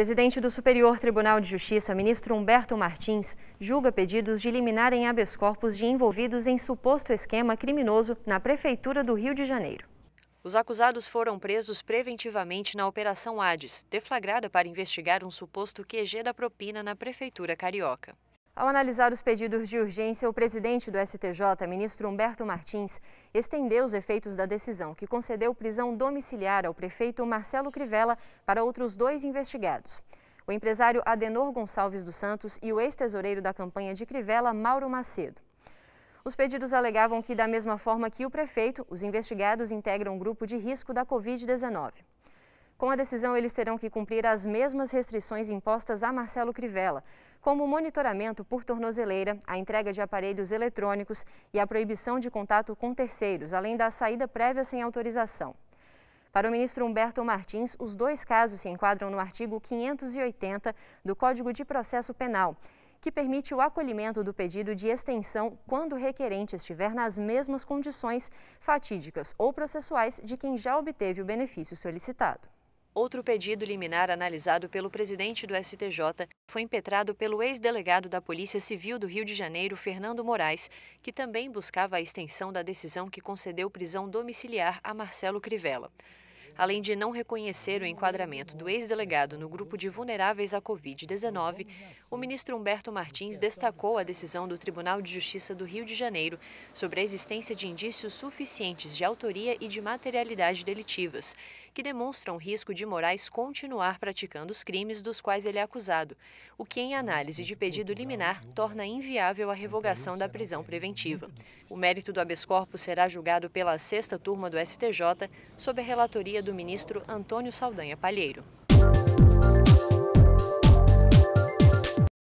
Presidente do Superior Tribunal de Justiça, ministro Humberto Martins, julga pedidos de liminar em habeas corpus de envolvidos em suposto esquema criminoso na Prefeitura do Rio de Janeiro. Os acusados foram presos preventivamente na Operação Hades, deflagrada para investigar um suposto QG da propina na Prefeitura Carioca. Ao analisar os pedidos de urgência, o presidente do STJ, ministro Humberto Martins, estendeu os efeitos da decisão, que concedeu prisão domiciliar ao prefeito Marcelo Crivella para outros dois investigados. O empresário Adenor Gonçalves dos Santos e o ex-tesoureiro da campanha de Crivella, Mauro Macedo. Os pedidos alegavam que, da mesma forma que o prefeito, os investigados integram um grupo de risco da Covid-19. Com a decisão, eles terão que cumprir as mesmas restrições impostas a Marcelo Crivella, como o monitoramento por tornozeleira, a entrega de aparelhos eletrônicos e a proibição de contato com terceiros, além da saída prévia sem autorização. Para o ministro Humberto Martins, os dois casos se enquadram no artigo 580 do Código de Processo Penal, que permite o acolhimento do pedido de extensão quando o requerente estiver nas mesmas condições fatídicas ou processuais de quem já obteve o benefício solicitado. Outro pedido liminar analisado pelo presidente do STJ foi impetrado pelo ex-delegado da Polícia Civil do Rio de Janeiro, Fernando Moraes, que também buscava a extensão da decisão que concedeu prisão domiciliar a Marcelo Crivella. Além de não reconhecer o enquadramento do ex-delegado no grupo de vulneráveis à Covid-19, o ministro Humberto Martins destacou a decisão do Tribunal de Justiça do Rio de Janeiro sobre a existência de indícios suficientes de autoria e de materialidade delitivas que demonstram risco de Moraes continuar praticando os crimes dos quais ele é acusado, o que, em análise de pedido liminar, torna inviável a revogação da prisão preventiva. O mérito do habeas corpus será julgado pela sexta turma do STJ, sob a relatoria do ministro Antônio Saldanha Palheiro.